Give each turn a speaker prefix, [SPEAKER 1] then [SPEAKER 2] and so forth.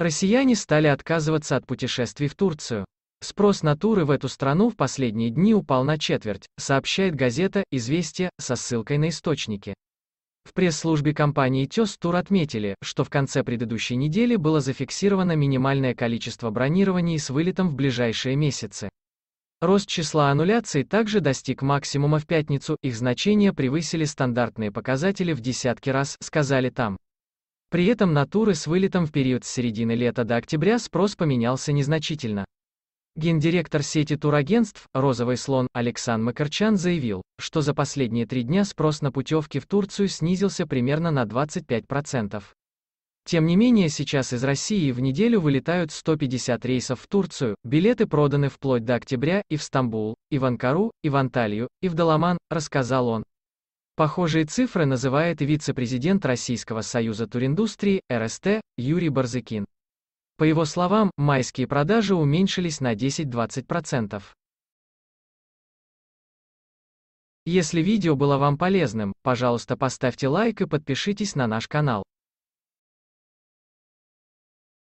[SPEAKER 1] Россияне стали отказываться от путешествий в Турцию. Спрос на туры в эту страну в последние дни упал на четверть, сообщает газета «Известия» со ссылкой на источники. В пресс-службе компании «Тес Тур» отметили, что в конце предыдущей недели было зафиксировано минимальное количество бронирований с вылетом в ближайшие месяцы. Рост числа аннуляций также достиг максимума в пятницу, их значения превысили стандартные показатели в десятки раз, сказали там. При этом на туры с вылетом в период с середины лета до октября спрос поменялся незначительно. Гендиректор сети турагентств «Розовый слон» Александр Макарчан заявил, что за последние три дня спрос на путевки в Турцию снизился примерно на 25%. Тем не менее сейчас из России в неделю вылетают 150 рейсов в Турцию, билеты проданы вплоть до октября и в Стамбул, и в Анкару, и в Анталию, и в Даламан, рассказал он. Похожие цифры называет вице-президент Российского союза туриндустрии, РСТ, Юрий Барзыкин. По его словам, майские продажи уменьшились на 10-20%. Если видео было вам полезным, пожалуйста поставьте лайк и подпишитесь на наш канал.